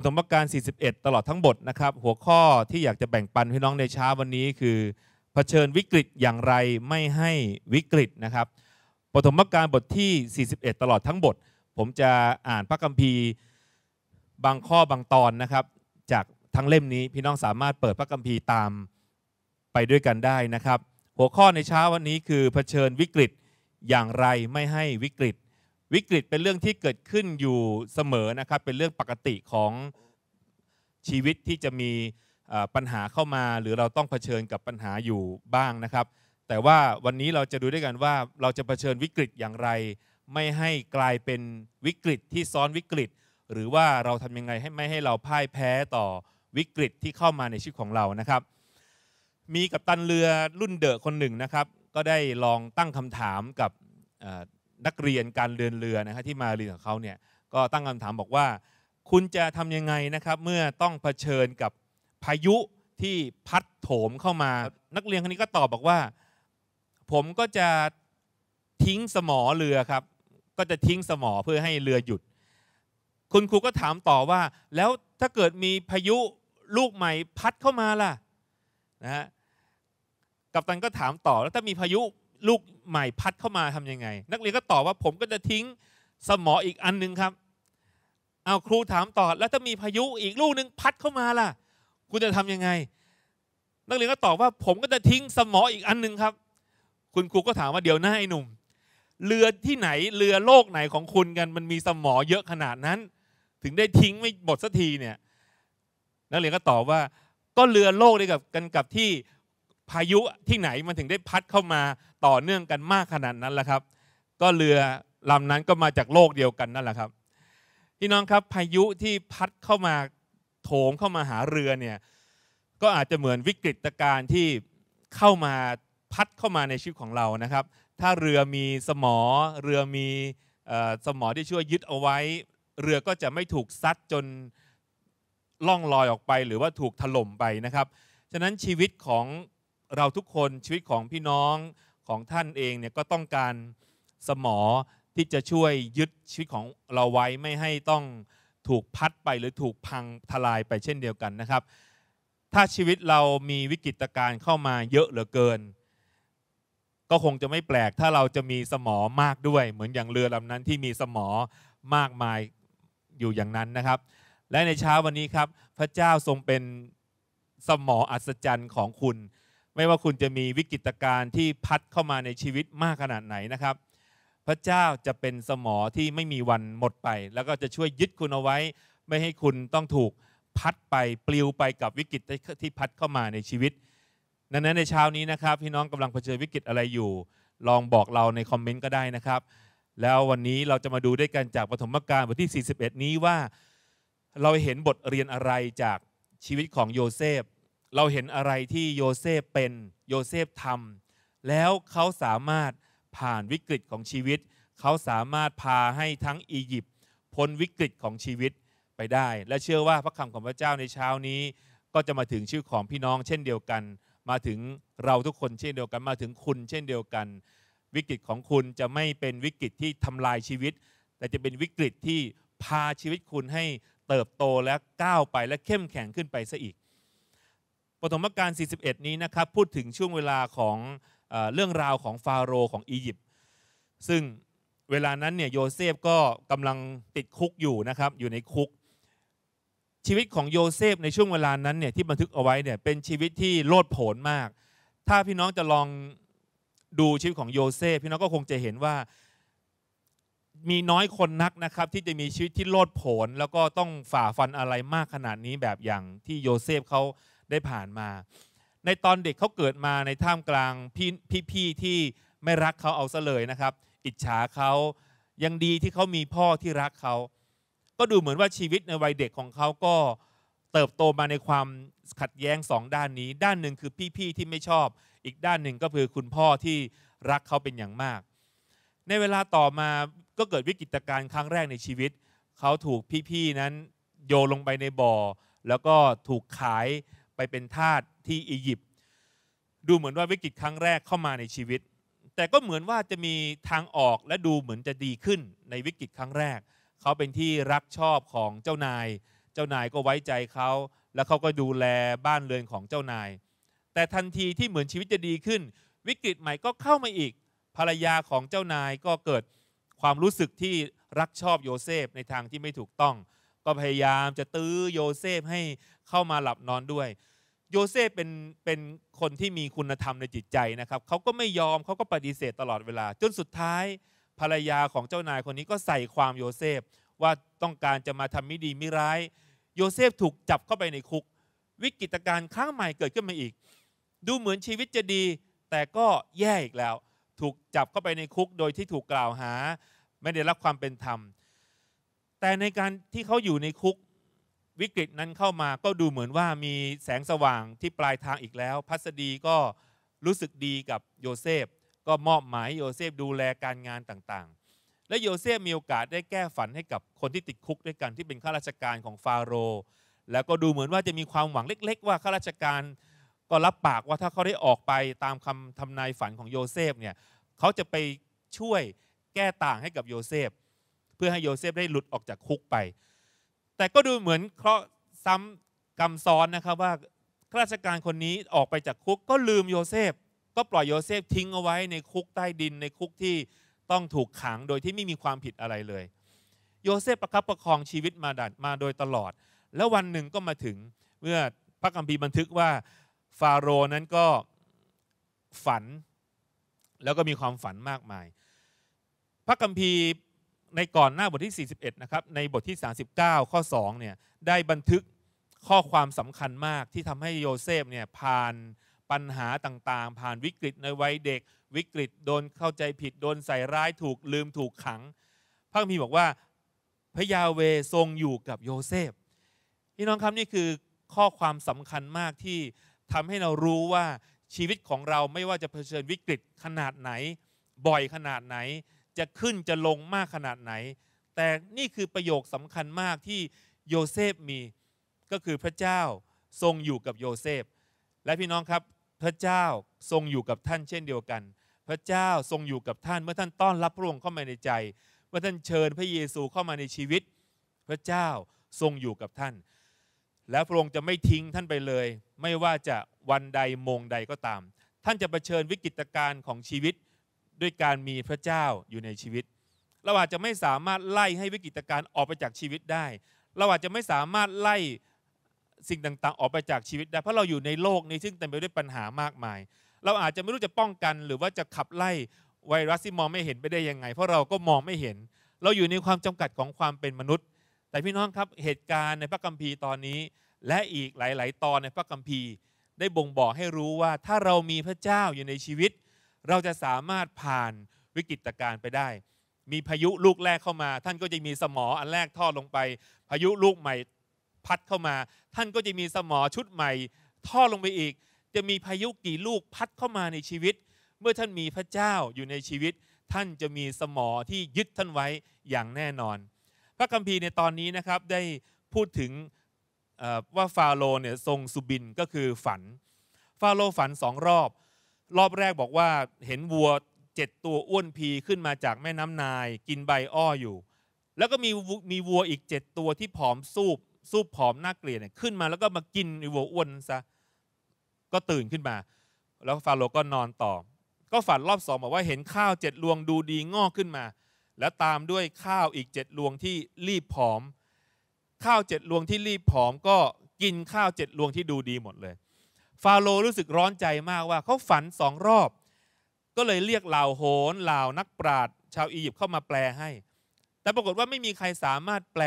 ปฐมกาล41 ตลอดทั้งบทนะครับ หัวข้อที่อยากจะแบ่งปันพี่น้องในเช้าวันนี้คือเผชิญวิกฤตอย่างไรไม่ให้วิกฤตนะครับปฐมกาลบทที่ 41 ตลอดทั้งบทผมจะอ่านพระคัมภีร์ บางข้อบางตอนนะครับจากทั้งเล่มนี้พี่น้องสามารถเปิดพระคัมภีร์ตามไปด้วยกันได้นะครับหัวข้อในเช้าวันนี้คือเผชิญวิกฤตอย่างไรไม่ให้วิกฤตวิกฤตเป็นเรื่องที่เกิดขึ้นอยู่เสมอนะครับ เป็นเรื่องปกติของชีวิตที่จะมีปัญหาเข้ามา หรือเราต้องเผชิญกับปัญหาอยู่บ้างนะครับ แต่ว่าวันนี้เราจะดูด้วยกันว่าเราจะเผชิญวิกฤตอย่างไร ไม่ให้กลายเป็นวิกฤตที่ซ้อนวิกฤต หรือว่าเราทำยังไงให้ไม่ให้เราพ่ายแพ้ต่อวิกฤตที่เข้ามาในชีวิตของเรานะครับ มีกัปตันเรือรุ่นเดอะคนหนึ่งนะครับ ก็ได้ลองตั้งคำถามกับนักเรียนการเดินเรือนะครที่มาเรียนของเขาเนี่ยก็ตั้งคำถามบอกว่า คุณจะทํำยังไงนะครับ เมื่อต้องเผชิญกับพายุที่พัดโถมเข้ามา นักเรียนคนนี้ก็ตอบบอกว่า ผมก็จะทิ้งสมอเรือครับ ก็จะทิ้งสมอเพื่อให้เรือหยุด คุณครูก็ถามต่อว่าแล้วถ้าเกิดมีพายุลูกใหม่พัดเข้ามาล่ะนะฮะกัปตันก็ถามต่อแล้วถ้ามีพายุลูกใหม่พัดเข้ามาทํำยังไง นักเรียนก็ตอบว่าผมก็จะทิ้งสมออีกอันนึงครับ เอาครูถามต่อแล้วถ้ามีพายุอีกลูกนึง พัดเข้ามาล่ะคุณจะทํำยังไง นักเรียนก็ตอบว่าผมก็จะทิ้งสมออีกอันนึงครับ คุณครูก็ถามว่า เดี๋ยวหน้าไอ้หนุ่มเรือที่ไหนเรือโลกไหนของคุณกันมันมีสมอเยอะขนาดนั้น ถึงได้ทิ้งไม่หมดสักทีเนี่ย นักเรียนก็ตอบว่าก็เรือโลกเดียวกันกับที่พายุที่ไหนมันถึงได้พัดเข้ามาต่อเนื่องกันมากขนาดนั้นล่ะครับ ก็เรือลำนั้นก็มาจากโลกเดียวกันนั่นแหละครับพี่น้องครับ พายุที่พัดเข้ามาโถมเข้ามาหาเรือเนี่ยก็อาจจะเหมือนวิกฤตการณ์ที่เข้ามาพัดเข้ามาในชีวิตของเรานะครับ ถ้าเรือมีสมอ เรือมีสมอที่ช่วยยึดเอาไว้ เรือก็จะไม่ถูกซัดจนล่องลอยออกไปหรือว่าถูกถล่มไปนะครับฉะนั้นชีวิตของเราทุกคนชีวิตของพี่น้องของท่านเองเนี่ยก็ต้องการสมอที่จะช่วยยึดชีวิตของเราไว้ไม่ให้ต้องถูกพัดไปหรือถูกพังทลายไปเช่นเดียวกันนะครับ ถ้าชีวิตเรามีวิกฤตการณ์เข้ามาเยอะเหลือเกิน ก็คงจะไม่แปลกถ้าเราจะมีสมอมากด้วย เหมือนอย่างเรือลำนั้นที่มีสมอมากมายอยู่อย่างนั้นนะครับ และในเช้าวันนี้ครับพระเจ้าทรงเป็นสมออัศจรรย์ของคุณไม่ว่าคุณจะมีวิกฤตการณ์ที่พัดเข้ามาในชีวิตมากขนาดไหนนะครับ พระเจ้าจะเป็นสมอที่ไม่มีวันหมดไป แล้วก็จะช่วยยึดคุณเอาไว้ ไม่ให้คุณต้องถูกพัดไปปลิวไปกับวิกฤตที่พัดเข้ามาในชีวิตนั้นในเช้านี้นะครับ พี่น้องกำลังเผชิญวิกฤตอะไรอยู่ ลองบอกเราในคอมเมนต์ก็ได้นะครับ แล้ววันนี้เราจะมาดูด้วยกันจากปฐมกาลบทที่ 41นี้ว่าเราเห็นบทเรียนอะไรจากชีวิตของโยเซฟเราเห็นอะไรที่โยเซฟเป็นโยเซฟทำแล้วเขาสามารถผ่านวิกฤตของชีวิต เขาสามารถพาให้ทั้งอียิปต์พ้นวิกฤตของชีวิตไปได้ และเชื่อว่าพระคำของพระเจ้าในเช้านี้ ก็จะมาถึงชื่อของพี่น้องเช่นเดียวกัน มาถึงเราทุกคนเช่นเดียวกันมาถึงคุณ เช่นเดียวกัน วิกฤตของคุณจะไม่เป็นวิกฤตที่ทำลายชีวิต แต่จะเป็นวิกฤตที่พาชีวิตคุณให้เติบโตและก้าวไปและเข้มแข็งขึ้นไปซะอีกปฐมกาล41 นี้นะครับ พูดถึงช่วงเวลาของเรื่องราวของฟาโรห์ของอียิปต์ ซึ่งเวลานั้นเนี่ยโยเซฟก็กำลังติดคุกอยู่นะครับ อยู่ในคุก ชีวิตของโยเซฟในช่วงเวลานั้นเนี่ยที่บันทึกเอาไว้เนี่ยเป็นชีวิตที่โลดโผนมาก ถ้าพี่น้องจะลองดูชีวิตของโยเซฟพี่น้องก็คงจะเห็นว่ามีน้อยคนนักนะครับ ที่จะมีชีวิตที่โลดโผนแล้วก็ต้องฝ่าฟันอะไรมากขนาดนี้แบบอย่างที่โยเซฟเขาได้ผ่านมา ในตอนเด็กเขาเกิดมาในท่ามกลางพี่พี่ที่ไม่รักเขาเอาซะเลยนะครับอิจฉาเขายังดีที่เขามีพ่อที่รักเขาก็ดูเหมือนว่าชีวิตในวัยเด็กของเขาก็เติบโตมาในความขัดแย้งสองด้านนี้ ด้านหนึ่งคือพี่ๆที่ไม่ชอบ อีกด้านหนึ่งก็คือคุณพ่อที่รักเขาเป็นอย่างมาก ในเวลาต่อมาก็เกิดวิกฤตการณ์ครั้งแรกในชีวิตเขาถูกพี่ๆนั้นโยลงไปในบ่อแล้วก็ถูกขายไปเป็นทาสที่อียิปต์ดูเหมือนว่าวิกฤตครั้งแรกเข้ามาในชีวิต แต่ก็เหมือนว่าจะมีทางออกและดูเหมือนจะดีขึ้นในวิกฤตครั้งแรก เขาเป็นที่รักชอบของเจ้านาย เจ้านายก็ไว้ใจเขา แล้วเขาก็ดูแลบ้านเรือนของเจ้านาย แต่ทันทีที่เหมือนชีวิตจะดีขึ้น วิกฤตใหม่ก็เข้ามาอีก ภรรยาของเจ้านายก็เกิดความรู้สึกที่รักชอบโยเซฟในทางที่ไม่ถูกต้อง ก็พยายามจะตื้อโยเซฟให้เข้ามาหลับนอนด้วย โยเซฟเป็นเป็นคนที่มีคุณธรรมในจิตใจนะครับ เขาก็ไม่ยอมเขาก็ปฏิเสธตลอดเวลา จนสุดท้ายภรรยาของเจ้านายคนนี้ก็ใส่ความโยเซฟว่าต้องการจะมาทำมิดีมิร้าย โยเซฟถูกจับเข้าไปในคุกวิกฤตการณ์ครั้งใหม่เกิดขึ้นมาอีก ดูเหมือนชีวิตจะดี แต่ก็แย่อีกแล้วถูกจับเข้าไปในคุกโดยที่ถูกกล่าวหาไม่ได้รับความเป็นธรรม แต่ในการที่เขาอยู่ในคุกวิกฤตนั้นเข้ามาก็ดูเหมือนว่ามีแสงสว่างที่ปลายทางอีกแล้วพัสดีก็รู้สึกดีกับโยเซฟก็มอบหมายโยเซฟดูแลการงานต่างๆและโยเซฟมีโอกาสได้แก้ฝันให้กับคนที่ติดคุกด้วยกันที่เป็นข้าราชการของฟาโรแล้วก็ดูเหมือนว่าจะมีความหวังเล็กๆว่าข้าราชการก็รับปากว่าถ้าเขาได้ออกไปตามคำทำนายฝันของโยเซฟเนี่ยเขาจะไปช่วยแก้ต่างให้กับโยเซฟเพื่อให้โยเซฟได้หลุดออกจากคุกไปแต่ก็ดูเหมือนเคราะห์ซ้ำกรรมซ้อนนะครับว่าข้าราชการคนนี้ออกไปจากคุกก็ลืมโยเซฟ ก็ปล่อยโยเซฟทิ้งเอาไว้ในคุกใต้ดินในคุกที่ต้องถูกขังโดยที่ไม่มีความผิดอะไรเลย โยเซฟประคับประคองชีวิตมาดัดมาโดยตลอดแล้ววันหนึ่งก็มาถึงเมื่อพระคัมภีร์บันทึกว่าฟาโรนั้นก็ฝันแล้วก็มีความฝันมากมาย พระคัมภีร์ในก่อนหน้าบทที่ 41 นะครับ ในบทที่39 ข้อ 2 เนี่ย ได้บันทึกข้อความสำคัญมากที่ทำให้โยเซฟเนี่ยผ่านปัญหาต่างๆ ผ่านวิกฤตในวัยเด็กวิกฤตโดนเข้าใจผิดโดนใส่ร้ายถูกลืมถูกขัง พระคัมภีร์บอกว่าพระยาเวทรงอยู่กับโยเซฟพี่น้องครับ นี่คือข้อความสำคัญมากที่ทำให้เรารู้ว่าชีวิตของเราไม่ว่าจะเผชิญวิกฤตขนาดไหน บ่อยขนาดไหนจะขึ้นจะลงมากขนาดไหน แต่นี่คือประโยคสำคัญมากที่โยเซฟมี ก็คือพระเจ้าทรงอยู่กับโยเซฟ และพี่น้องครับพระเจ้าทรงอยู่กับท่านเช่นเดียวกัน พระเจ้าทรงอยู่กับท่านเมื่อท่านต้อนรับพระองค์เข้ามาในใจ เมื่อท่านเชิญพระเยซูเข้ามาในชีวิต พระเจ้าทรงอยู่กับท่าน และพระองค์จะไม่ทิ้งท่านไปเลย ไม่ว่าจะวันใดมงใดก็ตาม ท่านจะะเผชิญวิกฤตการณ์ของชีวิตด้วยการมีพระเจ้าอยู่ในชีวิต เราอาจจะไม่สามารถไล่ให้วิกฤตการณ์ออกไปจากชีวิตได้ เราอาจจะไม่สามารถไล่สิ่งต่างๆ ออกไปจากชีวิตได้เพราะเราอยู่ในโลกนี้ซึ่งเต็มไปด้วยปัญหามากมาย เราอาจจะไม่รู้จะป้องกัน หรือว่าจะขับไล่ไวรัสที่มองไม่เห็นไปได้ยังไงเพราะเราก็มองไม่เห็น เราอยู่ในความจำกัดของความเป็นมนุษย์ แต่พี่น้องครับเหตุการณ์ในพระคัมภีร์ตอนนี้ และอีกหลาย ๆ ตอนในพระคัมภีร์ ได้บ่งบอกให้รู้ว่าถ้าเรามีพระเจ้าอยู่ในชีวิตเราจะสามารถผ่านวิกฤตการณ์ไปได้ มีพายุลูกแรกเข้ามา ท่านก็จะมีสมออันแรกทอดลงไป พายุลูกใหม่พัดเข้ามา ท่านก็จะมีสมอชุดใหม่ทอดลงไปอีก จะมีพายุกี่ลูกพัดเข้ามาในชีวิต เมื่อท่านมีพระเจ้าอยู่ในชีวิต ท่านจะมีสมอที่ยึดท่านไว้อย่างแน่นอน พระคัมภีร์ในตอนนี้นะครับได้พูดถึงว่าฟาโรห์เนี่ยทรงสุบินก็คือฝัน ฟาโรห์ฝันสองรอบรอบแรกบอกว่าเห็นวัวเจ็ดตัวอ้วนพีขึ้นมาจากแม่น้ำนายกินใบอ้ออยู่ แล้วก็มีมีวัวอีกเจ็ดตัวที่ผอมสูบสูบผอมน่าเกลียดเนี่ยขึ้นมา แล้วก็มากินวัวอ้วนซะก็ตื่นขึ้นมา แล้วฟาโรก็นอนต่อก็ฝันรอบสองบอกว่าเห็นข้าวเจ็ดลวงดูดีงอกขึ้นมา แล้วตามด้วยข้าวอีกเจ็ดลวงที่รีบผอม ข้าวเจ็ดลวงที่รีบผอมก็กินข้าวเจ็ดลวงที่ดูดีหมดเลยฟาโรห์รู้สึกร้อนใจมากว่าเขาฝันสองรอบ ก็เลยเรียกเหล่าโหรเหล่านักปราชญ์ชาวอียิปต์เข้ามาแปลให้ แต่ปรากฏว่าไม่มีใครสามารถแปล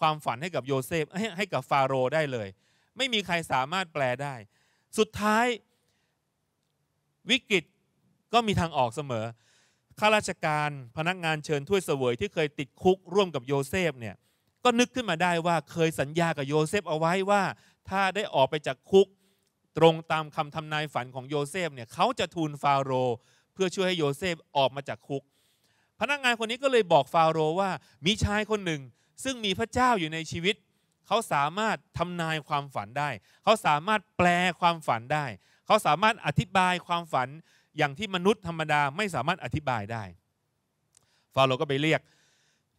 ความฝันให้กับโยเซฟให้ให้กับฟาโรห์ได้เลย ไม่มีใครสามารถแปลได้ สุดท้ายวิกฤตก็มีทางออกเสมอ ข้าราชการพนักงานเชิญถ้วยเสวย ที่เคยติดคุกร่วมกับโยเซฟเนี่ยก็นึกขึ้นมาได้ว่าเคยสัญญากับโยเซฟเอาไว้ว่า ถ้าได้ออกไปจากคุกตรงตามคำทำนายฝันของโยเซฟเนี่ยเขาจะทูลฟาโรเพื่อช่วยให้โยเซฟออกมาจากคุก พนักงานคนนี้ก็เลยบอกฟาโรว่า มีชายคนหนึ่งซึ่งมีพระเจ้าอยู่ในชีวิตเขาสามารถทำนายความฝันได้ เขาสามารถแปลความฝันได้ เขาสามารถอธิบายความฝันอย่างที่มนุษย์ธรรมดาไม่สามารถอธิบายได้ ฟาโรก็ไปเรียก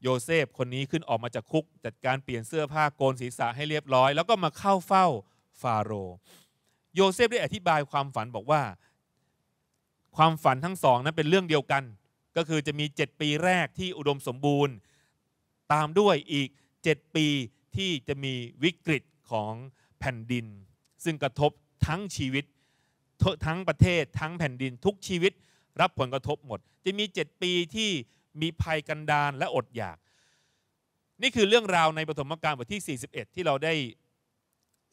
โยเซฟคนนี้ขึ้นออกมาจากคุกจัดการเปลี่ยนเสื้อผ้าโกนศีรษะให้เรียบร้อยแล้วก็มาเข้าเฝ้าฟาโรโยเซฟได้อธิบายความฝันบอกว่า ความฝันทั้งสองนั้นเป็นเรื่องเดียวกัน ก็คือจะมี 7 ปีแรกที่อุดมสมบูรณ์ ตามด้วยอีก 7 ปีที่จะมีวิกฤตของแผ่นดิน ซึ่งกระทบทั้งชีวิต ทั้งประเทศทั้งแผ่นดินทุกชีวิตรับผลกระทบหมด จะมี 7 ปีที่มีภัยกันดารและอดอยาก นี่คือเรื่องราวในปฐมกาลบทที่ 41 ที่เราได้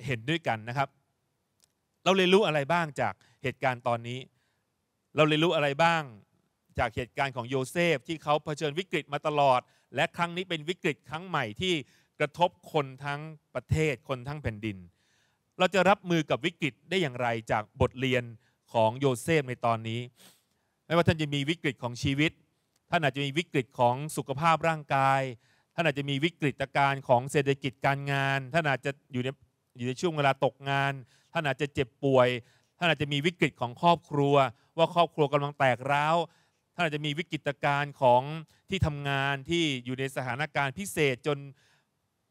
เห็นด้วยกันนะครับเราเรียนรู้อะไรบ้างจากเหตุการณ์ตอนนี้ เราเรียนรู้อะไรบ้างจากเหตุการณ์ของโยเซฟที่เขาเผชิญวิกฤตมาตลอด และครั้งนี้เป็นวิกฤตครั้งใหม่ที่กระทบคนทั้งประเทศคนทั้งแผ่นดิน เราจะรับมือกับวิกฤตได้อย่างไรจากบทเรียนของโยเซฟในตอนนี้ ไม่ว่า ท่านจะมีวิกฤตของชีวิต ท่านอาจจะมีวิกฤตของสุขภาพร่างกาย ท่านอาจจะมีวิกฤตการของเศรษฐกิจการงาน ท่านอาจจะอยู่ในอยู่ในช่วงเวลาตกงานท่านอาจจะเจ็บป่วย ท่านอาจจะมีวิกฤตของครอบครัว ว่าครอบครัวกำลังแตกร้าว ท่านอาจจะมีวิกฤตการณ์ของที่ทำงานที่อยู่ในสถานการณ์พิเศษจน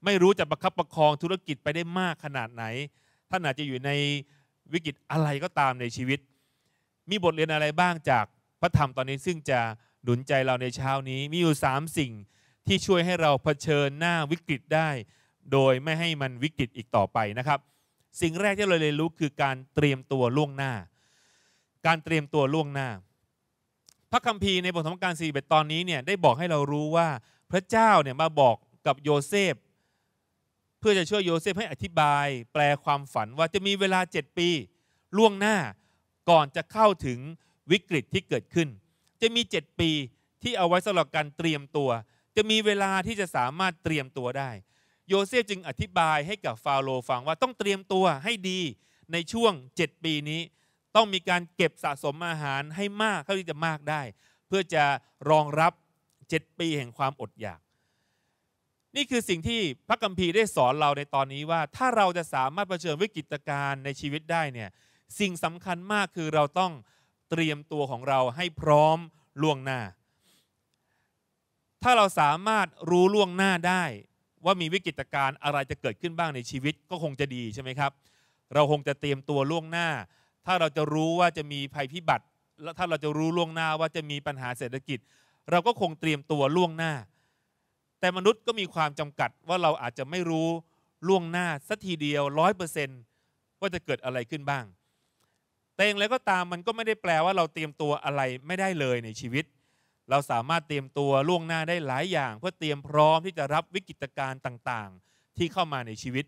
ไม่รู้จะประคับประคองธุรกิจไปได้มากขนาดไหน ท่านอาจจะอยู่ในวิกฤตอะไรก็ตามในชีวิต มีบทเรียนอะไรบ้างจากพระธรรมตอนนี้ซึ่งจะหนุนใจเราในเช้านี้มีอยู่ 3 สิ่งที่ช่วยให้เราเผชิญหน้าวิกฤตได้ โดยไม่ให้มันวิกฤตอีกต่อไปนะครับสิ่งแรกที่เราเรียนรู้คือการเตรียมตัวล่วงหน้า การเตรียมตัวล่วงหน้า พระคัมภีร์ในบทธรรมการสี่เบ็ดตอนนี้เนี่ยได้บอกให้เรารู้ว่าพระเจ้าเนี่ยมาบอกกับโยเซฟเพื่อจะช่วยโยเซฟให้อธิบายแปลความฝันว่าจะมีเวลาเจ็ดปี ล่วงหน้าก่อนจะเข้าถึงวิกฤตที่เกิดขึ้น จะมี7ปีที่เอาไว้สำหรับการเตรียมตัว จะมีเวลาที่จะสามารถเตรียมตัวได้โยเซฟจึงอธิบายให้กับฟาโรห์ฟังว่าต้องเตรียมตัวให้ดีในช่วง 7 ปีนี้ ต้องมีการเก็บสะสมอาหารให้มากเท่าที่จะมากได้ เพื่อจะรองรับ 7 ปีแห่งความอดอยาก นี่คือสิ่งที่พระกัมพีได้สอนเราในตอนนี้ว่าถ้าเราจะสามารถเผชิญวิกฤตการณ์ในชีวิตได้เนี่ยสิ่งสำคัญมากคือเราต้องเตรียมตัวของเราให้พร้อมล่วงหน้า ถ้าเราสามารถรู้ล่วงหน้าได้ว่ามีวิกฤตการณ์อะไรจะเกิดขึ้นบ้างในชีวิต ก็คงจะดีใช่ไหมครับ เราคงจะเตรียมตัวล่วงหน้า ถ้าเราจะรู้ว่าจะมีภัยพิบัติ และถ้าเราจะรู้ ล่วงหน้าว่าจะมีปัญหาเศรษฐกิจ เราก็คงเตรียมตัวล่วงหน้า แต่มนุษย์ก็มีความจำกัดว่าเราอาจจะไม่รู้ล่วงหน้าสักทีเดียวร้อยเปอร์เซนว่าจะเกิดอะไรขึ้นบ้าง แต่อย่างไรก็ตามมันก็ไม่ได้แปลว่าเราเตรียมตัวอะไรไม่ได้เลยในชีวิตเราสามารถเตรียมตัวล่วงหน้าได้หลายอย่าง เพื่อเตรียมพร้อมที่จะรับวิกฤตการณ์ต่างๆที่เข้ามาในชีวิต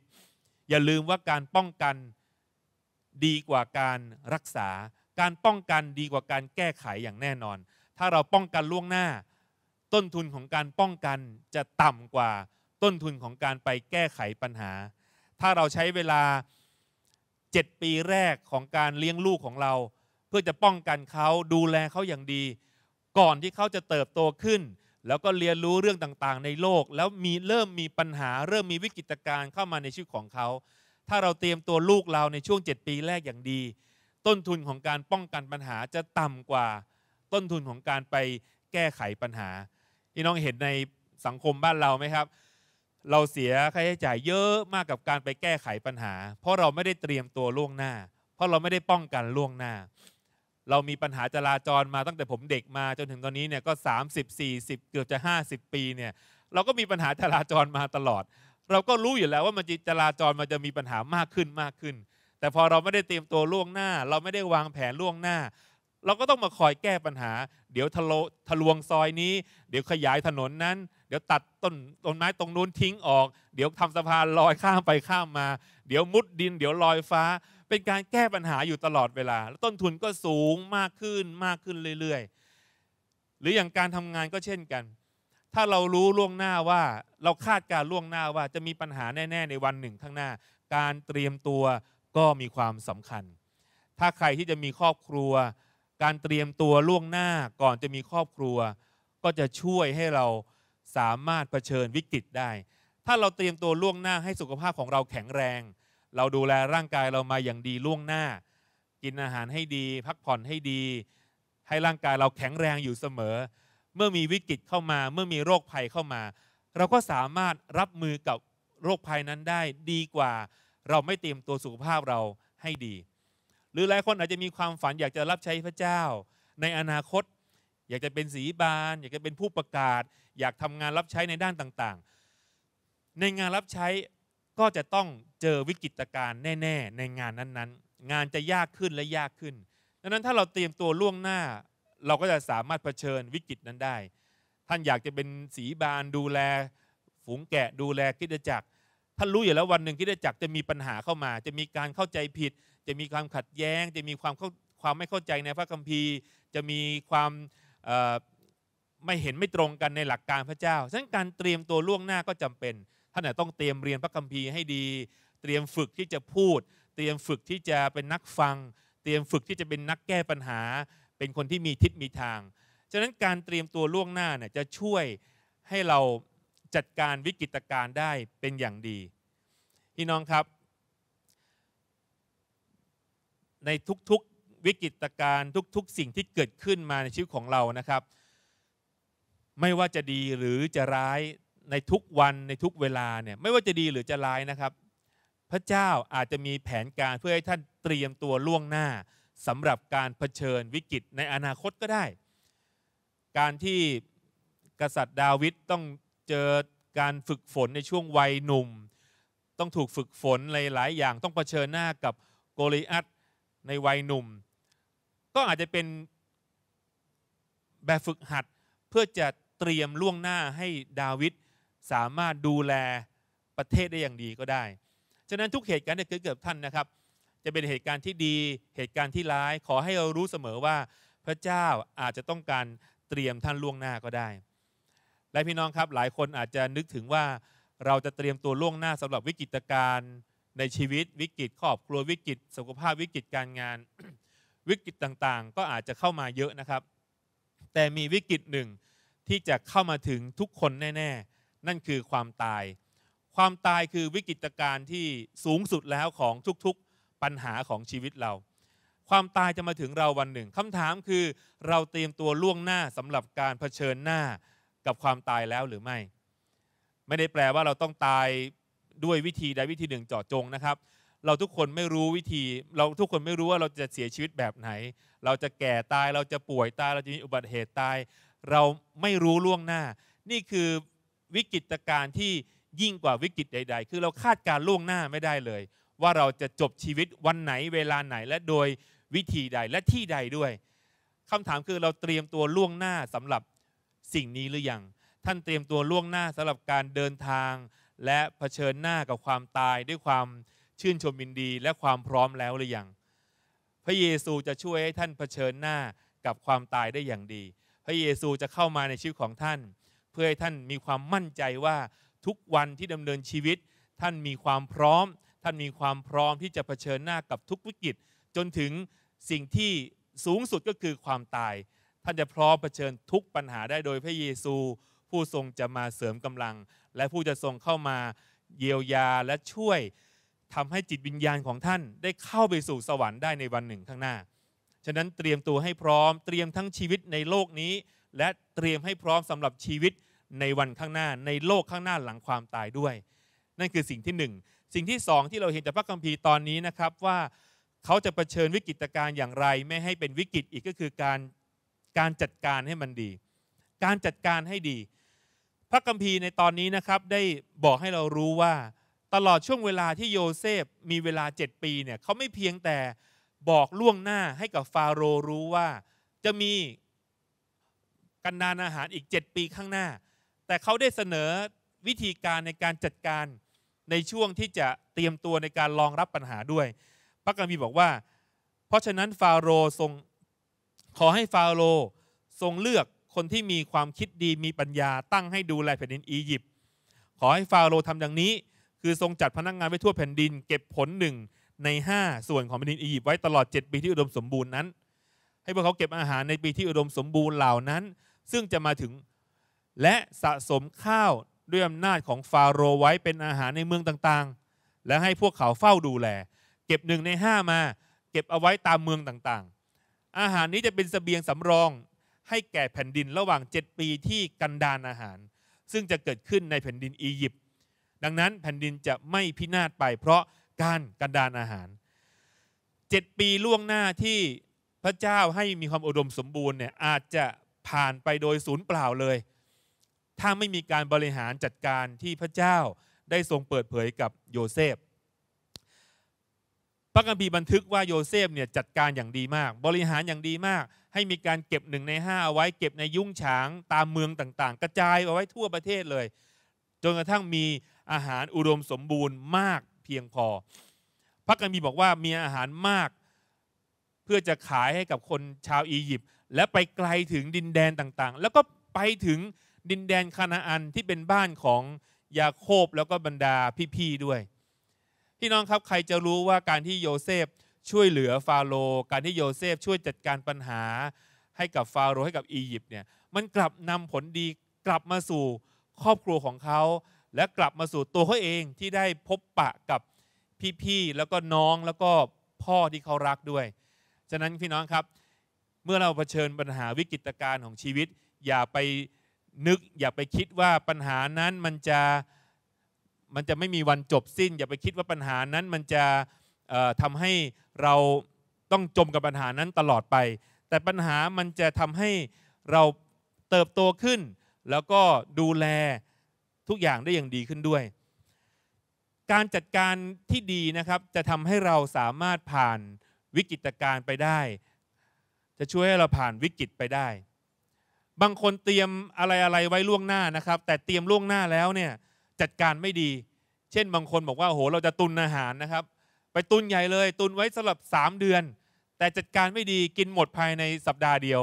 อย่าลืมว่าการป้องกันดีกว่าการรักษา การป้องกันดีกว่าการแก้ไขอย่างแน่นอน ถ้าเราป้องกันล่วงหน้า ต้นทุนของการป้องกันจะต่ำกว่าต้นทุนของการไปแก้ไขปัญหา ถ้าเราใช้เวลา7ปีแรกของการเลี้ยงลูกของเรา เพื่อจะป้องกันเขาดูแลเขาอย่างดีก่อนที่เขาจะเติบโตขึ้น แล้วก็เรียนรู้เรื่องต่างๆ ในโลก แล้วมีเริ่มมีปัญหา เริ่มมีวิกฤตการณ์เข้ามาในชีวิตของเขา ถ้าเราเตรียมตัวลูกเราในช่วง 7 ปีแรกอย่างดี ต้นทุนของการป้องกันปัญหาจะต่ำกว่าต้นทุนของการไปแก้ไขปัญหาพี่น้องเห็นในสังคมบ้านเราไหมครับ เราเสียค่าใช้จ่ายเยอะมากกับการไปแก้ไขปัญหาเพราะเราไม่ได้เตรียมตัวล่วงหน้า เพราะเราไม่ได้ป้องกันล่วงหน้าเรามีปัญหาจราจรมาตั้งแต่ผมเด็กมา จนถึงตอนนี้เนี่ยก็ 30 40 เกือบจะ 50 ปีเนี่ยเราก็มีปัญหาจราจรมาตลอด เราก็รู้อยู่แล้วว่ามันจราจรมันจะมีปัญหามากขึ้นมากขึ้น แต่พอเราไม่ได้เตรียมตัวล่วงหน้า เราไม่ได้วางแผนล่วงหน้า เราก็ต้องมาคอยแก้ปัญหา เดี๋ยวทะลทะลวงซอยนี้ เดี๋ยวขยายถนนนั้น เดี๋ยวตัดต้นต้นไม้ตรงนู้นทิ้งออก เดี๋ยวทำสะพานลอยข้ามไปข้ามมา เดี๋ยวมุดดิน เดี๋ยวลอยฟ้าเป็นการแก้ปัญหาอยู่ตลอดเวลาต้นทุนก็สูงมากขึ้นมากขึ้นเรื่อยๆ หรืออย่างการทำงานก็เช่นกัน ถ้าเรารู้ล่วงหน้าว่าเราคาดการล่วงหน้าว่าจะมีปัญหาแน่ ๆ ในวันหนึ่งข้างหน้า การเตรียมตัวก็มีความสำคัญ ถ้าใครที่จะมีครอบครัว การเตรียมตัวล่วงหน้าก่อนจะมีครอบครัว ก็จะช่วยให้เราสามารถเผชิญวิกฤตได้ ถ้าเราเตรียมตัวล่วงหน้าให้สุขภาพของเราแข็งแรงเราดูแลร่างกายเรามาอย่างดีล่วงหน้า กินอาหารให้ดีพักผ่อนให้ดี ให้ร่างกายเราแข็งแรงอยู่เสมอ เมื่อมีวิกฤตเข้ามาเมื่อมีโรคภัยเข้ามา เราก็สามารถรับมือกับโรคภัยนั้นได้ ดีกว่าเราไม่เตรียมตัวสุขภาพเราให้ดี หรือหลายคนอาจจะมีความฝันอยากจะรับใช้พระเจ้า ในอนาคต อยากจะเป็นสีบานอยากจะเป็นผู้ประกาศ อยากทำงานรับใช้ในด้านต่างๆ ในงานรับใช้ก็จะต้องเจอวิกฤตการณ์แน่ ๆ ในงานนั้นๆ งานจะยากขึ้นและยากขึ้น ดังนั้นถ้าเราเตรียมตัวล่วงหน้า เราก็จะสามารถเผชิญวิกฤตนั้นได้ ท่านอยากจะเป็นสีบานดูแลฝูงแกะดูแลกิจจักรท่านรู้อยู่แล้ววันหนึ่งกิจจักรจะมีปัญหาเข้ามา จะมีการเข้าใจผิด จะมีความขัดแย้ง จะมีความความไม่เข้าใจในพระคัมภีร์ จะมีความไม่เห็นไม่ตรงกันในหลักการพระเจ้าฉะนั้นการเตรียมตัวล่วงหน้าก็จำเป็นท่านต้องเตรียมเรียนพระคัมภีร์ให้ดี เตรียมฝึกที่จะพูด เตรียมฝึกที่จะเป็นนักฟัง เตรียมฝึกที่จะเป็นนักแก้ปัญหาเป็นคนที่มีทิศมีทาง ฉะนั้นการเตรียมตัวล่วงหน้าเนี่ยจะช่วยให้เราจัดการวิกฤตการณ์ได้เป็นอย่างดีพี่น้องครับ ในทุกๆวิกฤตการณ์ทุก ๆ สิ่งที่เกิดขึ้นมาในชีวิตของเรานะครับ ไม่ว่าจะดีหรือจะร้ายในทุกวันในทุกเวลาเนี่ยไม่ว่าจะดีหรือจะร้ายนะครับ พระเจ้าอาจจะมีแผนการเพื่อให้ท่านเตรียมตัวล่วงหน้าสำหรับการเผชิญวิกฤตในอนาคตก็ได้ การที่กษัตริย์ดาวิดต้องเจอการฝึกฝนในช่วงวัยหนุ่ม ต้องถูกฝึกฝนหลาย ๆ อย่างต้องเผชิญหน้ากับโกลิอัตในวัยหนุ่มก็อาจจะเป็นแบบฝึกหัดเพื่อจะเตรียมล่วงหน้าให้ดาวิดสามารถดูแลประเทศได้อย่างดีก็ได้ ฉะนั้นทุกเหตุการณ์ที่เกิดกับท่านนะครับ จะเป็นเหตุการณ์ที่ดี เหตุการณ์ที่ร้าย ขอให้เรารู้เสมอว่าพระเจ้าอาจจะต้องการเตรียมท่านล่วงหน้าก็ได้ และพี่น้องครับหลายคนอาจจะนึกถึงว่าเราจะเตรียมตัวล่วงหน้าสำหรับวิกฤตการณ์ในชีวิตวิกฤตครอบครัววิกฤตสุขภาพวิกฤตการงาน วิกฤตต่างๆ ก็อาจจะเข้ามาเยอะนะครับ แต่มีวิกฤตหนึ่งที่จะเข้ามาถึงทุกคนแน่ๆนั่นคือความตาย ความตายคือวิกฤตการณ์ที่สูงสุดแล้วของทุกๆปัญหาของชีวิตเรา ความตายจะมาถึงเราวันหนึ่ง คำถามคือ เราเตรียมตัวล่วงหน้าสำหรับการเผชิญหน้ากับความตายแล้วหรือไม่ ไม่ได้แปลว่าเราต้องตายด้วยวิธีใดวิธีหนึ่งเจาะจงนะครับ เราทุกคนไม่รู้วิธี เราทุกคนไม่รู้ว่าเราจะเสียชีวิตแบบไหน เราจะแก่ตาย เราจะป่วยตาย เราจะมีอุบัติเหตุตาย เราไม่รู้ล่วงหน้า นี่คือวิกฤตการณ์ที่ยิ่งกว่าวิกฤตใด ๆ คือเราคาดการล่วงหน้าไม่ได้เลย ว่าเราจะจบชีวิตวันไหนเวลาไหน และโดยวิธีใดและที่ใดด้วยคำถามคือเราเตรียมตัวล่วงหน้าสำหรับสิ่งนี้หรือยัง ท่านเตรียมตัวล่วงหน้าสำหรับการเดินทางและะเผชิญหน้ากับความตายด้วยความชื่นชมยินดี และความพร้อมแล้วหรือยัง พระเยซูจะช่วยให้ท่านเผชิญหน้ากับความตายได้อย่างดี พระเยซูจะเข้ามาในชีวิตของท่านพื่อให้ท่านมีความมั่นใจว่าทุกวันที่ดำเนินชีวิต ท่านมีความพร้อม ท่านมีความพร้อมที่จะเผชิญหน้ากับทุกวิกฤตจนถึงสิ่งที่สูงสุดก็คือความตาย ท่านจะพร้อมเผชิญทุกปัญหาได้โดยพระเยซู ผู้ทรงจะมาเสริมกำลัง และผู้จะทรงเข้ามา เยียวยาและช่วย ทำให้จิตวิญญาณของท่านได้เข้าไปสู่สวรรค์ได้ในวันหนึ่งข้างหน้าฉะนั้นเตรียมตัวให้พร้อม เตรียมทั้งชีวิตในโลกนี้ และเตรียมให้พร้อมสำหรับชีวิตในวันข้างหน้าในโลกข้างหน้าหลังความตายด้วย นั่นคือสิ่งที่ 1 สิ่งที่2ที่เราเห็นจากพระคัมภีร์ตอนนี้นะครับว่าเขาจะเผชิญวิกฤตการณ์อย่างไรไม่ให้เป็นวิกฤตอีกก็คือการการจัดการให้มันดี การจัดการให้ดี พระคัมภีร์ในตอนนี้นะครับได้บอกให้เรารู้ว่าตลอดช่วงเวลาที่โยเซฟมีเวลา 7 ปีเนี่ยเขาไม่เพียงแต่บอกล่วงหน้าให้กับฟาโรห์รู้ว่าจะมีกันนานอาหารอีก 7 ปีข้างหน้าแต่เขาได้เสนอวิธีการในการจัดการในช่วงที่จะเตรียมตัวในการรองรับปัญหาด้วย พระกัมพีบอกว่า เพราะฉะนั้นฟาโรห์ทรงขอให้ฟาโรห์ทรงเลือกคนที่มีความคิดดีมีปัญญาตั้งให้ดูแลแผ่นดินอียิปต์ขอให้ฟาโรห์ทำดังนี้ คือทรงจัดพนักงงานไว้ทั่วแผ่นดินเก็บผลหนึ่งใน 5 ส่วนของแผ่นดินอียิปต์ไว้ตลอด7ปีที่อุดมสมบูรณ์นั้น ให้พวกเขาเก็บอาหารในปีที่อุดมสมบูรณ์เหล่านั้น ซึ่งจะมาถึงและสะสมข้าวด้วยอำนาจของฟาโรห์ไว้เป็นอาหารในเมืองต่างๆ และให้พวกเขาเฝ้าดูแล เก็บหนึ่งในห้ามาเก็บเอาไว้ตามเมืองต่างๆ อาหารนี้จะเป็นสเสบียงสำรองให้แก่แผ่นดินระหว่างเจ็ดปีที่กันดานอาหาร ซึ่งจะเกิดขึ้นในแผ่นดินอียิปต์ดังนั้นแผ่นดินจะไม่พินาศไป เพราะการกันดานอาหารเจ็ดปีล่วงหน้าที่พระเจ้าให้มีความอุดมสมบูรณ์เนี่ยอาจจะผ่านไปโดยศูนย์เปล่าเลยถ้าไม่มีการบริหารจัดการที่พระเจ้าได้ทรงเปิดเผยกับโยเซฟ พระคัมภีร์บันทึกว่าโยเซฟเนี่ยจัดการอย่างดีมาก บริหารอย่างดีมาก ให้มีการเก็บหนึ่งในห้าเอาไว้เก็บในยุ่งฉางตามเมืองต่าง ๆ กระจายเอาไว้ทั่วประเทศเลยจนกระทั่งมีอาหารอุดมสมบูรณ์มากเพียงพอ พระคัมภีร์บอกว่ามีอาหารมากเพื่อจะขายให้กับคนชาวอียิปต์และไปไกลถึงดินแดนต่าง ๆ แล้วก็ไปถึงดินแดนคานาอันที่เป็นบ้านของยาโคบแล้วก็บรรดาพี่ๆด้วยพี่น้องครับใครจะรู้ว่าการที่โยเซฟช่วยเหลือฟาโรห์การที่โยเซฟช่วยจัดการปัญหาให้กับฟาโรห์ให้กับอียิปต์เนี่ยมันกลับนำผลดีกลับมาสู่ครอบครัวของเขาและกลับมาสู่ตัวเขาเองที่ได้พบปะกับพี่ๆ แล้วก็น้องแล้วก็พ่อที่เขารักด้วยฉะนั้นพี่น้องครับเมื่อเราเผชิญปัญหาวิกฤตการณ์ของชีวิต อย่าไปนึกอย่าไปคิดว่าปัญหานั้นมันจะมันจะไม่มีวันจบสิ้น อย่าไปคิดว่าปัญหานั้นมันจะทำให้เราต้องจมกับปัญหานั้นตลอดไป แต่ปัญหามันจะทำให้เราเติบโตขึ้น แล้วก็ดูแลทุกอย่างได้อย่างดีขึ้นด้วย การจัดการที่ดีนะครับจะทำให้เราสามารถผ่านวิกฤตการณ์ไปได้ จะช่วยให้เราผ่านวิกฤตไปได้บางคนเตรียมอะไรอะไรไว้ล่วงหน้านะครับ แต่เตรียมล่วงหน้าแล้วเนี่ยจัดการไม่ดี เช่นบางคนบอกว่าโหเราจะตุนอาหารนะครับ ไปตุนใหญ่เลย ตุนไว้สำหรับ 3 เดือน แต่จัดการไม่ดีกินหมดภายในสัปดาห์เดียว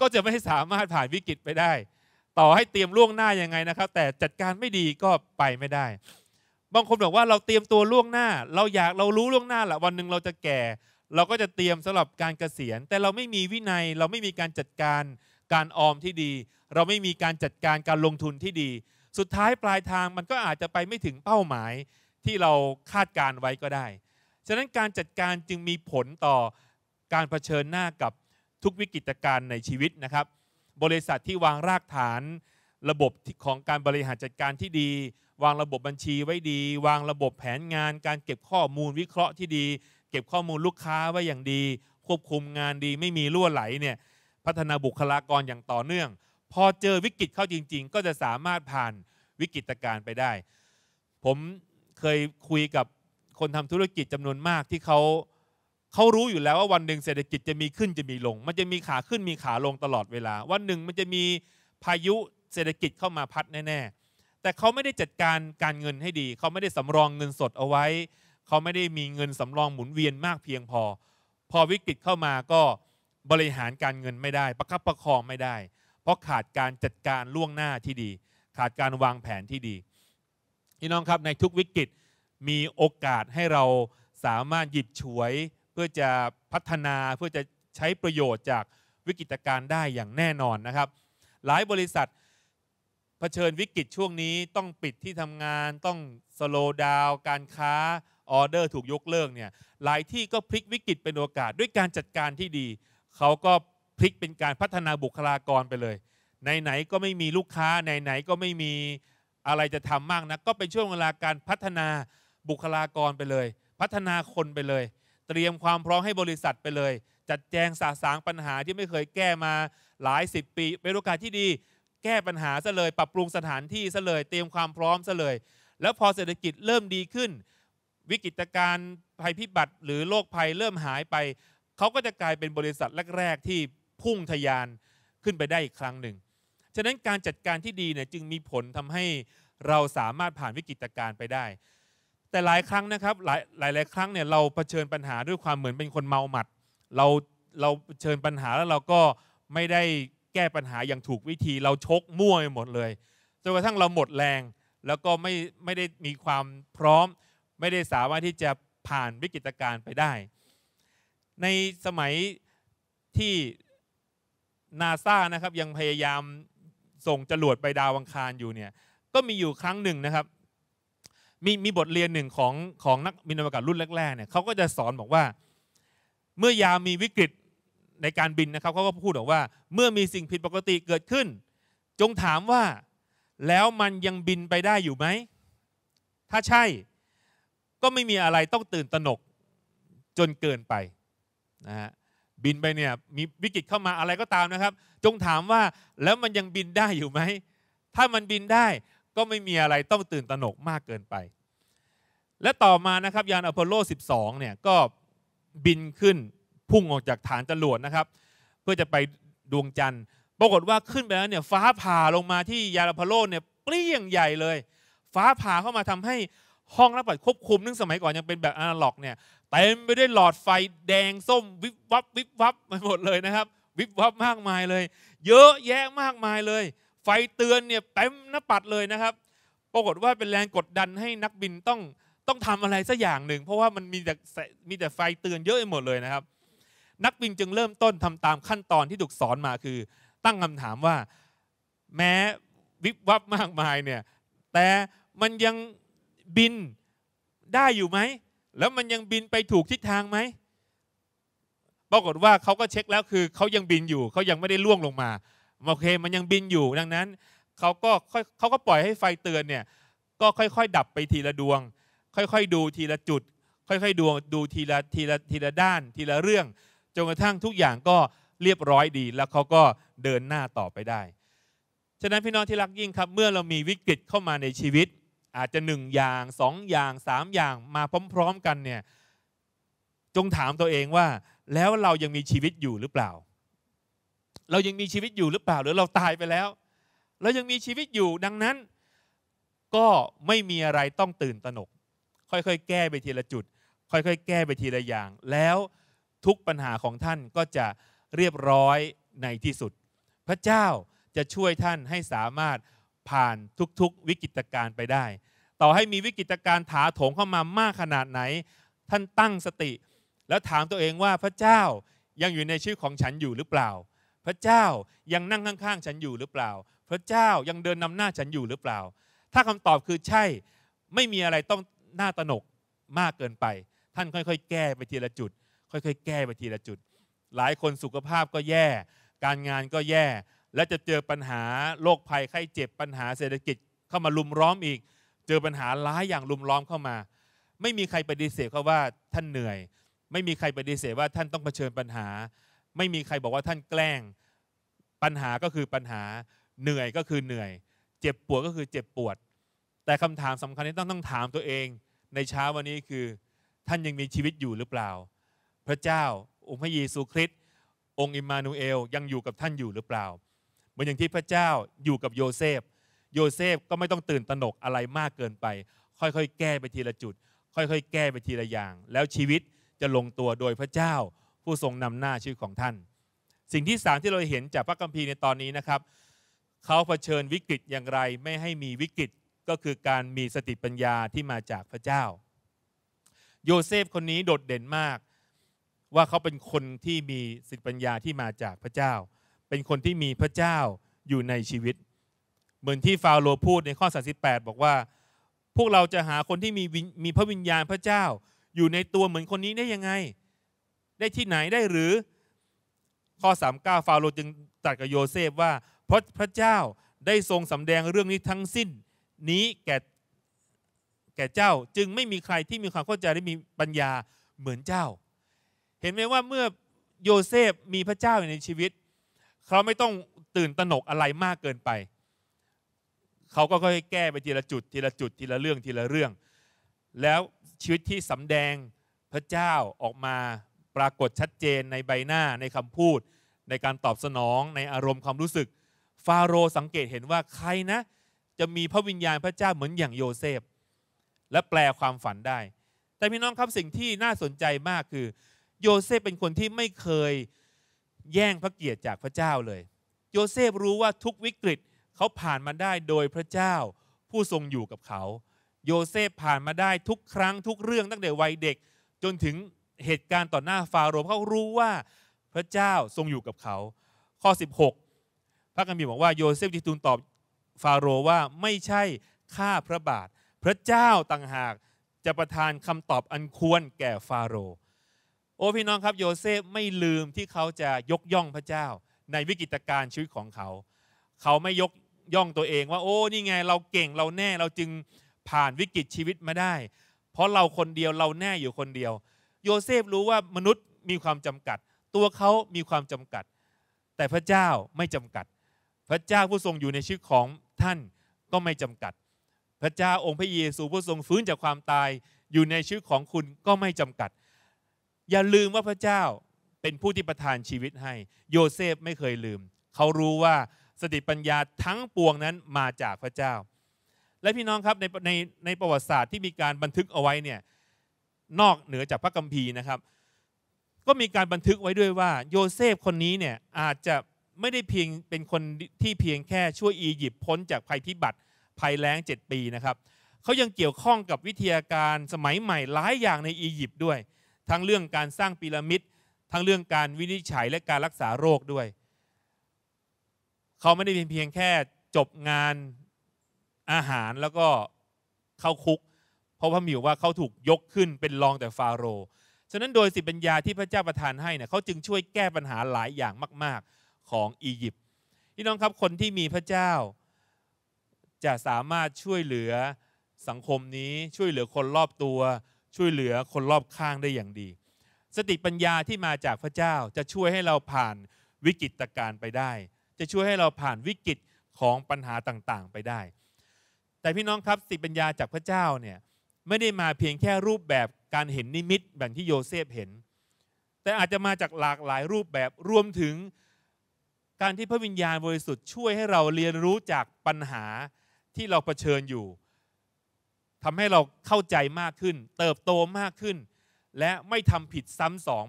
ก็จะไม่สามารถผ่านวิกฤตไปได้ ต่อให้เตรียมล่วงหน้ายังไงนะครับ แต่จัดการไม่ดีก็ไปไม่ได้ บางคนบอกว่าเราเตรียมตัวล่วงหน้า เราอยากเรารู้ล่วงหน้าแหละวันหนึ่งเราจะแก่เราก็จะเตรียมสำหรับการเกษียณ แต่เราไม่มีวินัยเราไม่มีการจัดการการออมที่ดี เราไม่มีการจัดการการลงทุนที่ดี สุดท้ายปลายทางมันก็อาจจะไปไม่ถึงเป้าหมายที่เราคาดการไว้ก็ได้ฉะนั้นการจัดการจึงมีผลต่อการเผชิญหน้ากับทุกวิกฤตการณ์ในชีวิตนะครับ บริษัทที่วางรากฐาน ระบบของการบริหารจัดการที่ดี วางระบบบัญชีไว้ดี วางระบบแผนงาน การเก็บข้อมูลวิเคราะห์ที่ดีเก็บข้อมูลลูกค้าไว้อย่างดีควบคุมงานดีไม่มีรั่วไหลเนี่ยพัฒนาบุคลากรอย่างต่อเนื่อง พอเจอวิกฤตเข้าจริงๆ ก็จะสามารถผ่านวิกฤตการไปได้ ผมเคยคุยกับคนทำธุรกิจจำนวนมาก ที่เขาเขารู้อยู่แล้วว่าวันหนึ่งเศรษฐกิจจะมีขึ้นจะมีลง มันจะมีขาขึ้นมีขาลงตลอดเวลา วันหนึ่งมันจะมีพายุเศรษฐกิจเข้ามาพัดแน่ๆแต่เขาไม่ได้จัดการการเงินให้ดีเขาไม่ได้สำรองเงินสดเอาไว้เขาไม่ได้มีเงินสำรองหมุนเวียนมากเพียงพอ พอวิกฤตเข้ามาก็บริหารการเงินไม่ได้ ประคับประคองไม่ได้ เพราะขาดการจัดการล่วงหน้าที่ดี ขาดการวางแผนที่ดีพี่น้องครับในทุกวิกฤตมีโอกาสให้เราสามารถหยิบฉวย เพื่อจะพัฒนาเพื่อจะใช้ประโยชน์จากวิกฤตการณ์ได้อย่างแน่นอนนะครับ หลายบริษัทเผชิญวิกฤตช่วงนี้ต้องปิดที่ทำงาน ต้องสโลดาวการค้าออเดอร์ถูกยกเลิกเนี่ยหลายที่ก็พลิกวิกฤตเป็นโอกาสด้วยการจัดการที่ดี เขาก็พลิกเป็นการพัฒนาบุคลากรไปเลยไหนๆก็ไม่มีลูกค้าไหนๆก็ไม่มีอะไรจะทำมากนะก็เป็นช่วงเวลาการพัฒนาบุคลากรไปเลย พัฒนาคนไปเลย เตรียมความพร้อมให้บริษัทไปเลย จัดแจงสาสางปัญหาที่ไม่เคยแก้มาหลายสิบปี เป็นโอกาสที่ดี แก้ปัญหาซะเลย ปรับปรุงสถานที่ซะเลยเตรียมความพร้อมซะเลย แล้วพอเศรษฐกิจเริ่มดีขึ้นวิกฤตการณ์ภัยพิบัติ หรือโรคภัยเริ่มหายไปเขาก็จะกลายเป็นบริษัทแรกๆที่พุ่งทยานขึ้นไปได้อีกครั้งหนึ่งฉะนั้นการจัดการที่ดีเนี่ยจึงมีผลทำให้เราสามารถผ่านวิกฤตการณ์ไปได้ แต่หลายครั้งนะครับ หลายหลายหลายครั้งเนี่ยเราเผชิญปัญหาด้วยความเหมือนเป็นคนเมาหมัด เราเราเผชิญปัญหาแล้วเราก็ไม่ได้แก้ปัญหาอย่างถูกวิธีเราชกมั่วไปหมดเลยจนกระทั่งเราหมดแรงแล้วก็ไม่ไม่ได้มีความพร้อมไม่ได้สามารถที่จะผ่านวิกฤตการณ์ไปได้ ในสมัยที่นาซานะครับยังพยายามส่งจรวดไปดาวังคารอยู่เนี่ยก็มีอยู่ครั้งหนึ่งนะครับ มีมีบทเรียนหนึ่งของของนักบินอวกาศรุ่นแรกๆเนี่ยเขาก็จะสอนบอกว่า เมื่อยามมีวิกฤตในการบินนะครับเขาก็พูดบอกว่า เมื่อมีสิ่งผิดปกติเกิดขึ้น จงถามว่าแล้วมันยังบินไปได้อยู่ไหมถ้าใช่ก็ไม่มีอะไรต้องตื่นตระหนกจนเกินไปนะฮะบินไปเนี่ยมีวิกฤตเข้ามาอะไรก็ตามนะครับ จงถามว่าแล้วมันยังบินได้อยู่ไหม ถ้ามันบินได้ก็ไม่มีอะไรต้องตื่นตระหนกมากเกินไป และต่อมานะครับยานอพอลโล12เนี่ยก็บินขึ้นพุ่งออกจากฐานจรวดนะครับ เพื่อจะไปดวงจันทร์ปรากฏว่าขึ้นไปแล้วเนี่ยฟ้าผ่าลงมาที่ยานอพอลโลเนี่ยเปรี้ยงใหญ่เลย ฟ้าผ่าเข้ามาทำให้ห้องรับบัตรควบคุมนึงสมัยก่อนยังเป็นแบบอนาล็อกเนี่ยเต็มไปด้วยหลอดไฟแดงส้มวิบวับวิบวับไปหมดเลยนะครับวิบวับมากมายเลย เยอะแยะมากมายเลย ไฟเตือนเนี่ยเต็มหน้าปัดเลยนะครับ ปรากฏว่าเป็นแรงกดดันให้นักบินต้องต้องทำอะไรสักอย่างหนึ่งเพราะว่ามันมีแต่มีแต่ไฟเตือนเยอะไปหมดเลยนะครับ นักบินจึงเริ่มต้นทำตามขั้นตอนที่ถูกสอนมาคือ ตั้งคำถามว่าแม้วิบวับมากมายเนี่ยแต่มันยังบินได้อยู่ไหม แล้วมันยังบินไปถูกทิศทางไหมปรากฏว่าเขาก็เช็คแล้วคือเขายังบินอยู่ เขายังไม่ได้ล่วงลงมา โอเคมันยังบินอยู่ ดังนั้นเขาก็เขาก็ปล่อยให้ไฟเตือนเนี่ย ก็ค่อย ๆ ดับไปทีละดวง ค่อย ๆ ดูทีละจุด ค่อยๆดูดูทีละทีละทีละด้าน ทีละเรื่อง จนกระทั่งทุกอย่างก็เรียบร้อยดี แล้วเขาก็เดินหน้าต่อไปได้ ฉะนั้นพี่น้องที่รักยิ่งครับ เมื่อเรามีวิกฤตเข้ามาในชีวิตอาจจะหนึ่งอย่างสองอย่างสามอย่างมาพร้อมๆกันเนี่ยจงถามตัวเองว่า แล้วเรายังมีชีวิตอยู่หรือเปล่า เรายังมีชีวิตอยู่หรือเปล่า หรือเราตายไปแล้ว เรายังมีชีวิตอยู่ดังนั้นก็ไม่มีอะไรต้องตื่นตระหนก ค่อยๆแก้ไปทีละจุด ค่อยๆแก้ไปทีละอย่าง แล้วทุกปัญหาของท่านก็จะเรียบร้อยในที่สุด พระเจ้าจะช่วยท่านให้สามารถผ่านทุกๆ วิกฤตการณ์ไปได้ ต่อให้มีวิกฤตการณ์ถาโถงเข้ามามากขนาดไหน ท่านตั้งสติ แล้วถามตัวเองว่าพระเจ้ายังอยู่ในชื่อของฉันอยู่หรือเปล่า พระเจ้ายังนั่งข้างๆฉันอยู่หรือเปล่า พระเจ้ายังเดินนำหน้าฉันอยู่หรือเปล่า ถ้าคำตอบคือใช่ไม่มีอะไรต้องน่าตนกมากเกินไป ท่านค่อยๆ แก้ไปทีละจุด ค่อยๆ แก้ไปทีละจุด หลายคนสุขภาพก็แย่ การงานก็แย่และจะเจอปัญหาโรคภัยไข้เจ็บปัญหาเศรษฐกิจเข้ามาลุมล้อมอีกเจอปัญหาหลายอย่างลุมล้อมเข้ามา ไม่มีใครปฏิเสธเขาว่าท่านเหนื่อย ไม่มีใครปฏิเสธว่าท่านต้องเผชิญปัญหา ไม่มีใครบอกว่าท่านแกล้งปัญหาก็คือปัญหาเหนื่อยก็คือเหนื่อย เจ็บปวดก็คือเจ็บปวด แต่คำถามสำคัญที่ต้องต้องถามตัวเองในเช้าวันนี้คือท่านยังมีชีวิตอยู่หรือเปล่า พระเจ้าองค์พระเยซูคริสต์องค์อิมมานูเอลยังอยู่กับท่านอยู่หรือเปล่าเหมือนอย่างที่พระเจ้าอยู่กับโยเซฟ โยเซฟก็ไม่ต้องตื่นตระหนกอะไรมากเกินไป ค่อย ๆ แก้ไปทีละจุด ค่อย ๆ แก้ไปทีละอย่าง แล้วชีวิตจะลงตัวโดยพระเจ้า ผู้ทรงนำหน้าชื่อของท่าน สิ่งที่สามที่เราเห็นจากพระคัมภีร์ในตอนนี้นะครับ เขาเผชิญวิกฤตอย่างไรไม่ให้มีวิกฤตก็คือการมีสติปัญญาที่มาจากพระเจ้า โยเซฟคนนี้โดดเด่นมาก ว่าเขาเป็นคนที่มีสติปัญญาที่มาจากพระเจ้าเป็นคนที่มีพระเจ้าอยู่ในชีวิต เหมือนที่ฟาโรพูดในข้อ38 บอกว่า พวกเราจะหาคนที่มีมีพระวิญญาณพระเจ้า อยู่ในตัวเหมือนคนนี้ได้ยังไง ได้ที่ไหนได้หรือข้อ39ฟาโรจึงตรัสกับโยเซฟว่า เพราะพระเจ้าได้ทรงสำแดงเรื่องนี้ทั้งสิ้นนี้แก่ แก่เจ้าจึงไม่มีใครที่มีความเข้าใจและมีปัญญาเหมือนเจ้า เห็นไหมว่าเมื่อโยเซฟมีพระเจ้าอยู่ในชีวิตเขาไม่ต้องตื่นตระหนกอะไรมากเกินไป เขาก็ค่อยแก้ไปทีละจุดทีละจุดทีละเรื่องทีละเรื่อง แล้วชีวิตที่สำแดงพระเจ้าออกมาปรากฏชัดเจนในใบหน้าในคำพูด ในการตอบสนองในอารมณ์ความรู้สึก ฟาโรสังเกตเห็นว่าใครนะ จะมีพระวิญญาณพระเจ้าเหมือนอย่างโยเซฟและแปลความฝันได้ แต่พี่น้องครับสิ่งที่น่าสนใจมากคือ โยเซฟเป็นคนที่ไม่เคยแย่งพระเกียรติจากพระเจ้าเลย โยเซฟรู้ว่าทุกวิกฤต เขาผ่านมาได้โดยพระเจ้า ผู้ทรงอยู่กับเขา โยเซฟผ่านมาได้ทุกครั้ง ทุกเรื่องตั้งแต่วัยเด็ก จนถึงเหตุการณ์ต่อหน้าฟาโรห์เขารู้ว่าพระเจ้าทรงอยู่กับเขา ข้อ 16 พระกัมภีร์บอกว่าโยเซฟจิตูนตอบฟาโรห์ว่าไม่ใช่ข้าพระบาท พระเจ้าต่างหากจะประทานคำตอบอันควรแก่ฟาโรห์โอ้พี่น้องครับโยเซฟไม่ลืมที่เขาจะยกย่องพระเจ้าในวิกฤตการณ์ชีวิตของเขา เขาไม่ยกย่องตัวเองว่า โอ้นี่ไงเราเก่งเราแน่เราจึงผ่านวิกฤตชีวิตมาได้ เพราะเราคนเดียวเราแน่อยู่คนเดียว โยเซฟรู้ว่ามนุษย์มีความจำกัด ตัวเขามีความจำกัด แต่พระเจ้าไม่จำกัด พระเจ้าผู้ทรงอยู่ในชีวิตของท่านก็ไม่จำกัด พระเจ้าองค์พระเยซูผู้ทรงฟื้นจากความตายอยู่ในชีวิตของคุณก็ไม่จำกัดอย่าลืมว่าพระเจ้าเป็นผู้ที่ประทานชีวิตให้ โยเซฟไม่เคยลืม เขารู้ว่าสติปัญญาทั้งปวงนั้นมาจากพระเจ้า และพี่น้องครับ ในในในประวัติศาสตร์ที่มีการบันทึกเอาไว้เนี่ยนอกเหนือจากพระกัมภีร์นะครับ ก็มีการบันทึกไว้ด้วยว่า โยเซฟคนนี้เนี่ยอาจจะไม่ได้เพียงเป็นคนที่เพียงแค่ช่วยอียิปต์พ้นจากภัยพิบัติภัยแล้ง7ปีนะครับเขายังเกี่ยวข้องกับวิทยาการสมัยใหม่หลายอย่างในอียิปต์ด้วยทั้งเรื่องการสร้างพีระมิดทั้งเรื่องการวินิจฉัยและการรักษาโรคด้วย เขาไม่ได้เป็นเพียงแค่จบงานอาหารแล้วก็เข้าคุก เพราะพระมิวว่าเขาถูกยกขึ้นเป็นรองแต่ฟาโรห์ฉะนั้นโดยสิปัญญาที่พระเจ้าประทานให้เนี่ยเขาจึงช่วยแก้ปัญหาหลายอย่างมาก ๆของอียิปต์พี่น้องครับคนที่มีพระเจ้าจะสามารถช่วยเหลือสังคมนี้ช่วยเหลือคนรอบตัวช่วยเหลือคนรอบข้างได้อย่างดี สติปัญญาที่มาจากพระเจ้าจะช่วยให้เราผ่านวิกฤตการไปได้ จะช่วยให้เราผ่านวิกฤตของปัญหาต่าง ๆ ไปได้ แต่พี่น้องครับสติปัญญาจากพระเจ้าเนี่ยไม่ได้มาเพียงแค่รูปแบบการเห็นนิมิตแบบที่โยเซฟเห็น แต่อาจจะมาจากหลากหลายรูปแบบรวมถึง การที่พระวิญญาณบริสุทธิ์ช่วยให้เราเรียนรู้จากปัญหาที่เราเผชิญอยู่ทำให้เราเข้าใจมากขึ้น เติบโตมากขึ้น และไม่ทำผิดซ้ำสอง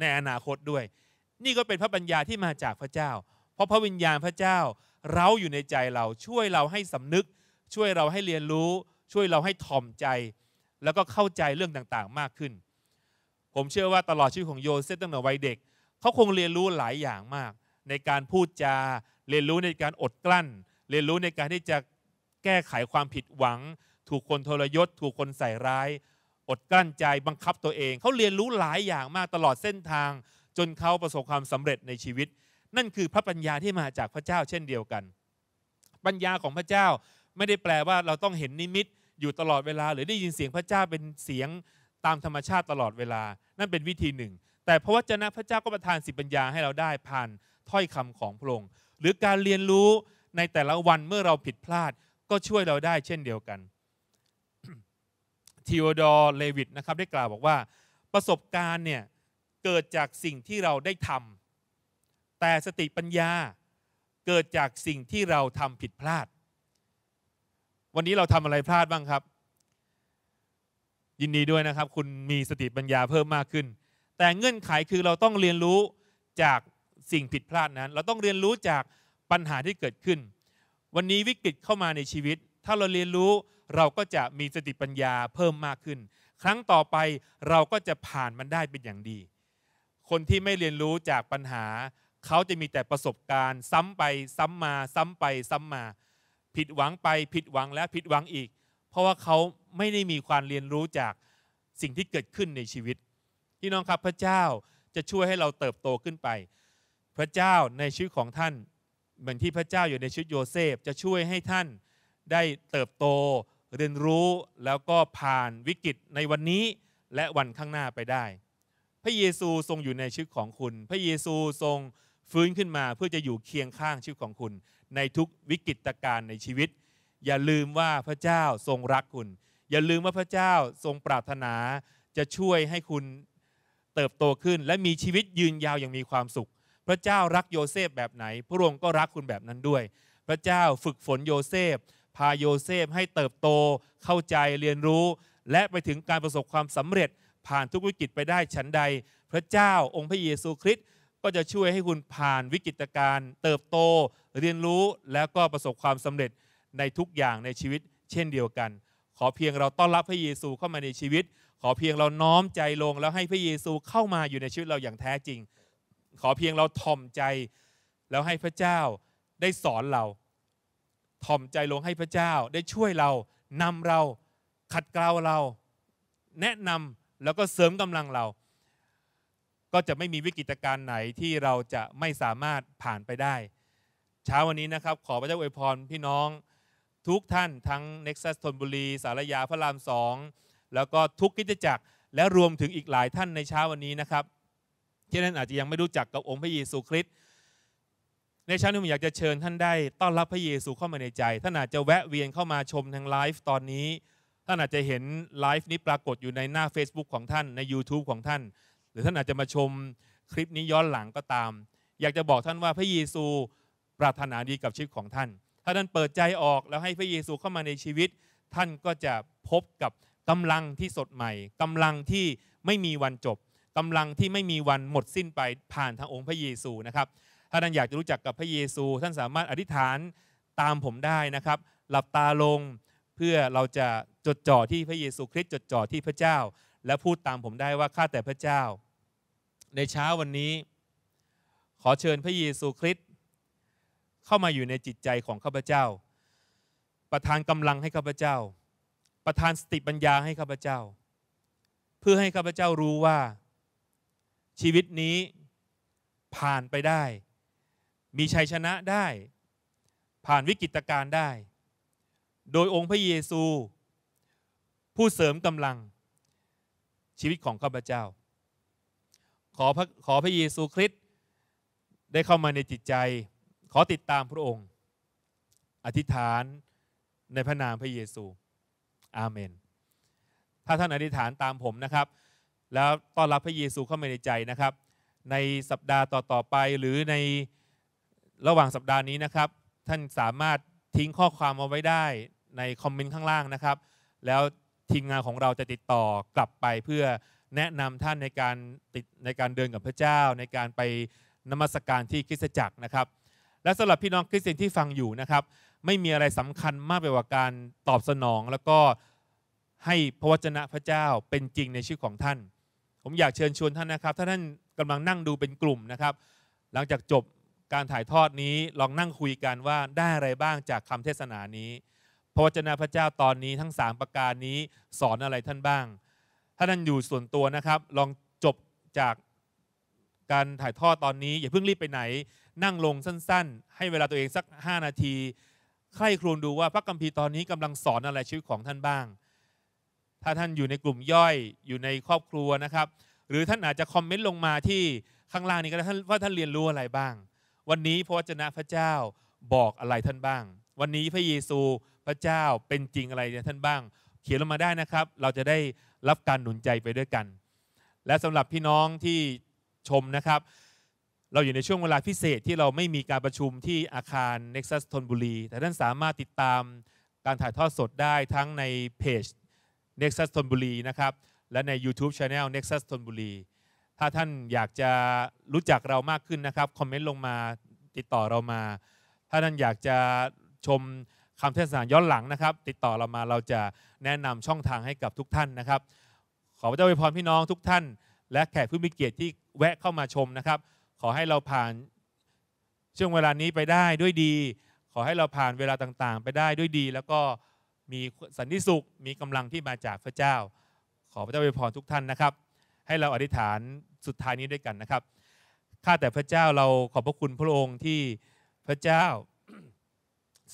ในอนาคตด้วย นี่ก็เป็นพระปัญญาที่มาจากพระเจ้า เพราะพระวิญญาณพระเจ้าเราอยู่ในใจเราช่วยเราให้สำนึก ช่วยเราให้เรียนรู้ ช่วยเราให้ถ่อมใจ แล้วก็เข้าใจเรื่องต่างๆมากขึ้น ผมเชื่อว่าตลอดชีวิตของโยเซฟตั้งแต่วัยเด็ก เขาคงเรียนรู้หลายอย่างมาก ในการพูดจาเรียนรู้ในการอดกลั้น เรียนรู้ในการที่จะแก้ไขความผิดหวังถูกคนทรยศถูกคนใส่ร้าย อดกลั้นใจ บังคับตัวเอง เขาเรียนรู้หลายอย่างมากตลอดเส้นทาง จนเขาประสบความสำเร็จในชีวิต นั่นคือพระปัญญาที่มาจากพระเจ้าเช่นเดียวกัน ปัญญาของพระเจ้าไม่ได้แปลว่าเราต้องเห็นนิมิตอยู่ตลอดเวลา หรือได้ยินเสียงพระเจ้าเป็นเสียง ตามธรรมชาติตลอดเวลา นั่นเป็นวิธีหนึ่ง แต่พระวจนะพระเจ้าก็ประทานสิปัญญาให้เราได้ผ่านถ้อยคำของพระองค์ หรือการเรียนรู้ในแต่ละวันเมื่อเราผิดพลาด ก็ช่วยเราได้เช่นเดียวกันทีโอดอร์เลวิตนะครับ ได้กล่าว บอกว่า ประสบการณ์ เนี่ย เกิดจากสิ่งที่เราได้ทำแต่สติปัญญา เกิดจากสิ่งที่เราทำผิดพลาด วันนี้เราทำอะไรพลาดบ้างครับ ยินดีด้วยนะครับ คุณมีสติปัญญาเพิ่มมากขึ้น แต่เงื่อนไขคือเราต้องเรียนรู้จากสิ่งผิดพลาดนั้น เราต้องเรียนรู้จากปัญหาที่เกิดขึ้น วันนี้วิกฤตเข้ามาในชีวิต ถ้าเราเรียนรู้เราก็จะมีสติปัญญาเพิ่มมากขึ้น ครั้งต่อไปเราก็จะผ่านมันได้เป็นอย่างดี คนที่ไม่เรียนรู้จากปัญหา เขาจะมีแต่ประสบการณ์ ซ้ำไปซ้ำมาซ้ำไปซ้ำมา ผิดหวังไปผิดหวังและผิดหวังอีก เพราะว่าเขาไม่ได้มีความเรียนรู้จากสิ่งที่เกิดขึ้นในชีวิตพี่น้องครับพระเจ้าจะช่วยให้เราเติบโตขึ้นไป พระเจ้าในชีวิตของท่าน เหมือนที่พระเจ้าอยู่ในชีวิตโยเซฟจะช่วยให้ท่านได้เติบโตเรียนรู้แล้วก็ผ่านวิกฤตในวันนี้และวันข้างหน้าไปได้ พระเยซูทรงอยู่ในชีวิตของคุณ พระเยซูทรงฟื้นขึ้นมา เพื่อจะอยู่เคียงข้างชีวิตของคุณ ในทุกวิกฤตการณ์ในชีวิต อย่าลืมว่าพระเจ้าทรงรักคุณอย่าลืมว่าพระเจ้าทรงปรารถนา จะช่วยให้คุณเติบโตขึ้น และมีชีวิตยืนยาวอย่างมีความสุข พระเจ้ารักโยเซฟแบบไหน พระองค์ก็รักคุณแบบนั้นด้วย พระเจ้าฝึกฝนโยเซฟพาโยเซฟให้เติบโตเข้าใจเรียนรู้ และไปถึงการประสบความสำเร็จ ผ่านทุกวิกฤตไปได้ฉันใด พระเจ้าองค์พระเยซูคริสต์ก็จะช่วยให้คุณผ่านวิกฤตการ์เติบโตเรียนรู้แล้วก็ประสบความสำเร็จในทุกอย่างในชีวิต เช่นเดียวกัน ขอเพียงเราต้อนรับพระเยซูเข้ามาในชีวิต ขอเพียงเราน้อมใจลงแล้วให้พระเยซูเข้ามาอยู่ในชีวิตเราอย่างแท้จริง ขอเพียงเราถ่อมใจแล้วให้พระเจ้าได้สอนเราถ่อมใจลงให้พระเจ้าได้ช่วยเรานำเรา ขัดเกลาเรา แนะนำแล้วก็เสริมกำลังเรา ก็จะไม่มีวิกฤตการณ์ไหนที่เราจะไม่สามารถผ่านไปได้ เช้าวันนี้นะครับ ขอพระเจ้าอวยพรพี่น้อง ทุกท่านทั้งเน็กซัสทนบุรีสารยาพระรามสอง แล้วก็ทุกกิจจักรและรวมถึงอีกหลายท่านในเช้าวันนี้นะครับที่นั่นอาจจะยังไม่รู้จักกับองค์พระเยซูคริสต์ในเช้านี้ผมอยากจะเชิญท่านได้ต้อนรับพระเยซูเข้ามาในใจท่านอาจจะแวะเวียนเข้ามาชมทางไลฟ์ตอนนี้ท่านอาจจะเห็นไลฟ์นี้ปรากฏอยู่ในหน้า Facebook ของท่านใน YouTube ของท่าน หรือท่านอาจจะมาชมคลิปนี้ย้อนหลังก็ตาม อยากจะบอกท่านว่าพระเยซูปรารถนาดีกับชีวิตของท่าน ถ้าท่านเปิดใจออกแล้วให้พระเยซูเข้ามาในชีวิต ท่านก็จะพบกับกำลังที่สดใหม่ กำลังที่ไม่มีวันจบ กำลังที่ไม่มีวันหมดสิ้นไปผ่านทางองค์พระเยซูนะครับถ้าท่านอยากจะรู้จักกับพระเยซูท่านสามารถอธิษฐานตามผมได้นะครับ หลับตาลงเพื่อเราจะจดจ่อที่พระเยซูคริสต์จดจ่อที่พระเจ้า และพูดตามผมได้ว่าข้าแต่พระเจ้า ในเช้าวันนี้ ขอเชิญพระเยซูคริสต์เข้ามาอยู่ในจิตใจของข้าพเจ้า ประทานกำลังให้ข้าพเจ้า ประทานสติปัญญาให้ข้าพเจ้า เพื่อให้ข้าพเจ้ารู้ว่าชีวิตนี้ผ่านไปได้มีชัยชนะได้ผ่านวิกฤตการณ์ได้ โดยองค์พระเยซู ผู้เสริมกำลังชีวิตของข้าพเจ้า ขอพระขอพระเยซูคริสต์ได้เข้ามาในจิตใจ ขอติดตามพระองค์ อธิษฐานในพระนามพระเยซูอาเมน ถ้าท่านอธิษฐานตามผมนะครับ แล้วต้อนรับพระเยซูเข้ามาในใจนะครับ ในสัปดาห์ต่อๆไปหรือในระหว่างสัปดาห์นี้นะครับท่านสามารถทิ้งข้อความเอาไว้ได้ในคอมเมนต์ข้างล่างนะครับ แล้วทีมงานของเราจะติดต่อกลับไปเพื่อแนะนำท่านในการติดในการเดินกับพระเจ้าในการไปนมัสการที่คริสตจักรนะครับ และสำหรับพี่น้องคริสเตียนที่ฟังอยู่นะครับ ไม่มีอะไรสำคัญมากไปกว่าการตอบสนองแล้วก็ให้พระวจนะพระเจ้าเป็นจริงในชีวิตของท่าน ผมอยากเชิญชวนท่านนะครับถ้าท่านกำลังนั่งดูเป็นกลุ่มนะครับหลังจากจบการถ่ายทอดนี้ลองนั่งคุยกันว่าได้อะไรบ้างจากคำเทศนานี้ พระวจนะพระเจ้าตอนนี้ทั้ง 3 ประการนี้สอนอะไรท่านบ้าง ถ้าท่านอยู่ส่วนตัวนะครับ ลองจบจากการถ่ายทอดตอนนี้อย่าเพิ่งรีบไปไหน นั่งลงสั้นๆ ให้เวลาตัวเองสัก 5 นาทีใครครูนดูว่าพระคัมภีร์ตอนนี้กำลังสอนอะไรชีวิตของท่านบ้าง ถ้าท่านอยู่ในกลุ่มย่อยอยู่ในครอบครัวนะครับ หรือท่านอาจจะคอมเมนต์ลงมาที่ข้างล่างนี้ก็ได้ท่านว่าท่านเรียนรู้อะไรบ้างวันนี้พระวจนะพระเจ้าบอกอะไรท่านบ้าง วันนี้พระเยซูพระเจ้าเป็นจริงอะไรท่านบ้าง เขียนลงมาได้นะครับ เราจะได้รับการหนุนใจไปด้วยกัน และสำหรับพี่น้องที่ชมนะครับ เราอยู่ในช่วงเวลาพิเศษที่เราไม่มีการประชุมที่อาคารเน็กซัสทนบุรี แต่ท่านสามารถติดตามการถ่ายทอดสดได้ทั้งในเพจ Nexus ทนบุรีนะครับ และใน YouTube Channel Nexus ทนบุรีถ้าท่านอยากจะรู้จักเรามากขึ้นนะครับคอมเมนต์ลงมาติดต่อเรามา ถ้าท่านอยากจะชมคำเทศนาย้อนหลังนะครับ ติดต่อเรามาเราจะแนะนำช่องทางให้กับทุกท่านนะครับ ขอพระเจ้าอวยพรพี่น้องทุกท่าน และแขกผู้มีเกียรติที่แวะเข้ามาชมนะครับ ขอให้เราผ่านช่วงเวลานี้ไปได้ด้วยดี ขอให้เราผ่านเวลาต่างๆ ไปได้ด้วยดี แล้วก็มีสันติสุขมีกำลังที่มาจากพระเจ้า ขอพระเจ้าอวยพรทุกท่านนะครับให้เราอธิษฐานสุดท้ายนี้ด้วยกันนะครับ ข้าแต่พระเจ้าเราขอบพระคุณพระองค์ที่พระเจ้า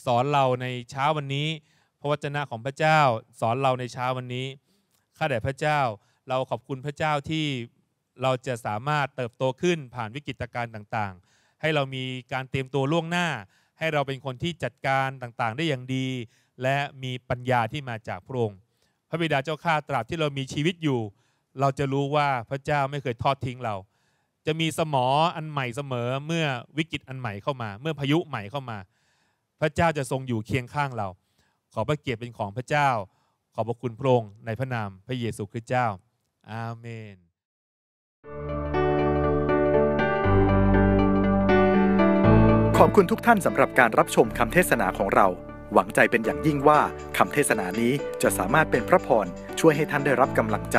สอนเราในเช้าวันนี้ พระวจนะของพระเจ้าสอนเราในเช้าวันนี้ ข้าแต่พระเจ้าเราขอบคุณพระเจ้าที่เราจะสามารถเติบโตขึ้นผ่านวิกฤตการณ์ต่างๆ ให้เรามีการเตรียมตัวล่วงหน้า ให้เราเป็นคนที่จัดการต่างๆได้อย่างดี และมีปัญญาที่มาจากพระองค์ พระบิดาเจ้าข้าตราบที่เรามีชีวิตอยู่เราจะรู้ว่าพระเจ้าไม่เคยทอดทิ้งเรา จะมีสมออันใหม่เสมอเมื่อวิกฤตอันใหม่เข้ามา เมื่อพายุใหม่เข้ามา พระเจ้าจะทรงอยู่เคียงข้างเรา ขอพระเกียรติเป็นของพระเจ้า ขอบพระคุณพระองค์ในพระนามพระเยซูคริสต์เจ้า อาเมน ขอบคุณทุกท่านสำหรับการรับชมคำเทศนาของเรา หวังใจเป็นอย่างยิ่งว่าคำเทศนานี้จะสามารถเป็นพระพรช่วยให้ท่านได้รับกำลังใจ